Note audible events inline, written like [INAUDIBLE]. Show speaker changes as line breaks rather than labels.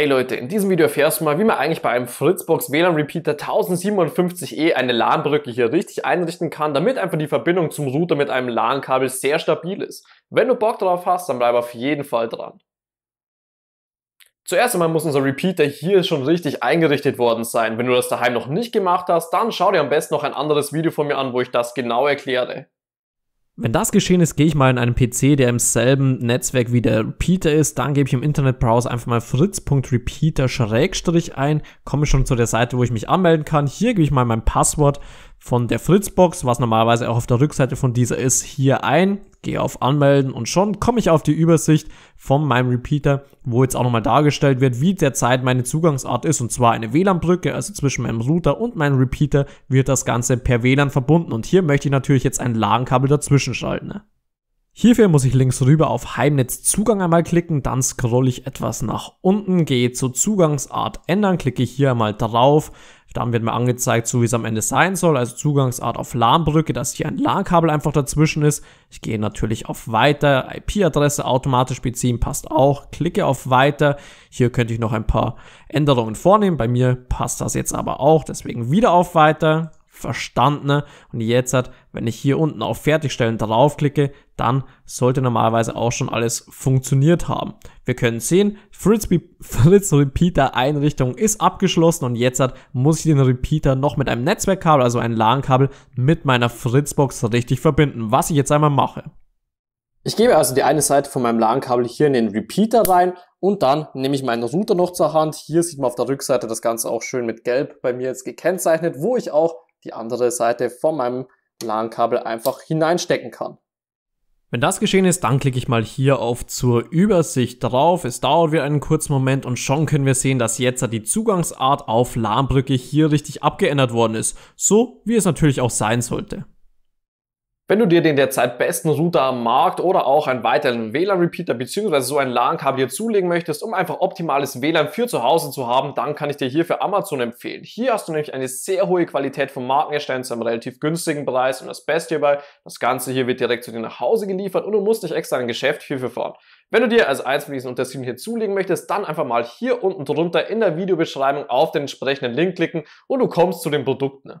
Hey Leute, in diesem Video erfährst du mal, wie man eigentlich bei einem Fritzbox WLAN Repeater 1057E eine LAN-Brücke hier richtig einrichten kann, damit einfach die Verbindung zum Router mit einem LAN-Kabel sehr stabil ist. Wenn du Bock drauf hast, dann bleib auf jeden Fall dran. Zuerst einmal muss unser Repeater hier schon richtig eingerichtet worden sein. Wenn du das daheim noch nicht gemacht hast, dann schau dir am besten noch ein anderes Video von mir an, wo ich das genau erkläre. Wenn das geschehen ist, gehe ich mal in einen PC, der im selben Netzwerk wie der Repeater ist. Dann gebe ich im Internetbrowser einfach mal fritz.repeater-schrägstrich ein, komme schon zu der Seite, wo ich mich anmelden kann. Hier gebe ich mal mein Passwort von der Fritzbox, was normalerweise auch auf der Rückseite von dieser ist, hier ein gehe auf Anmelden und schon komme ich auf die Übersicht von meinem Repeater, wo jetzt auch nochmal dargestellt wird, wie derzeit meine Zugangsart ist und zwar eine WLAN-Brücke, also zwischen meinem Router und meinem Repeater wird das Ganze per WLAN verbunden und hier möchte ich natürlich jetzt ein LAN-Kabel dazwischen schalten. Ne? Hierfür muss ich links rüber auf Heimnetzzugang einmal klicken, dann scroll ich etwas nach unten, gehe zur Zugangsart ändern, klicke hier einmal drauf, dann wird mir angezeigt, so wie es am Ende sein soll, also Zugangsart auf LAN-Brücke, dass hier ein LAN-Kabel einfach dazwischen ist. Ich gehe natürlich auf Weiter, IP-Adresse automatisch beziehen, passt auch, klicke auf Weiter. Hier könnte ich noch ein paar Änderungen vornehmen, bei mir passt das jetzt aber auch, deswegen wieder auf Weiter, verstanden. Und jetzt hat, wenn ich hier unten auf Fertigstellen draufklicke, dann sollte normalerweise auch schon alles funktioniert haben. Wir können sehen, Fritz, [LAUGHS] Fritz Repeater Einrichtung ist abgeschlossen und jetzt hat, muss ich den Repeater noch mit einem Netzwerkkabel, also ein LAN-Kabel, mit meiner Fritzbox richtig verbinden, was ich jetzt einmal mache. Ich gebe also die eine Seite von meinem LAN-Kabel hier in den Repeater rein und dann nehme ich meinen Router noch zur Hand. Hier sieht man auf der Rückseite das Ganze auch schön mit Gelb bei mir jetzt gekennzeichnet, wo ich auch die andere Seite von meinem LAN-Kabel einfach hineinstecken kann. Wenn das geschehen ist, dann klicke ich mal hier auf zur Übersicht drauf. Es dauert wieder einen kurzen Moment und schon können wir sehen, dass jetzt die Zugangsart auf LAN-Brücke hier richtig abgeändert worden ist. So wie es natürlich auch sein sollte. Wenn du dir den derzeit besten Router am Markt oder auch einen weiteren WLAN-Repeater bzw. so ein LAN-Kabel hier zulegen möchtest, um einfach optimales WLAN für zu Hause zu haben, dann kann ich dir hier für Amazon empfehlen. Hier hast du nämlich eine sehr hohe Qualität von Markenherstellern zu einem relativ günstigen Preis und das Beste hierbei, das Ganze hier wird direkt zu dir nach Hause geliefert und du musst nicht extra ein Geschäft hierfür fahren. Wenn du dir also eins von diesen Unterschieden hier zulegen möchtest, dann einfach mal hier unten drunter in der Videobeschreibung auf den entsprechenden Link klicken und du kommst zu den Produkten.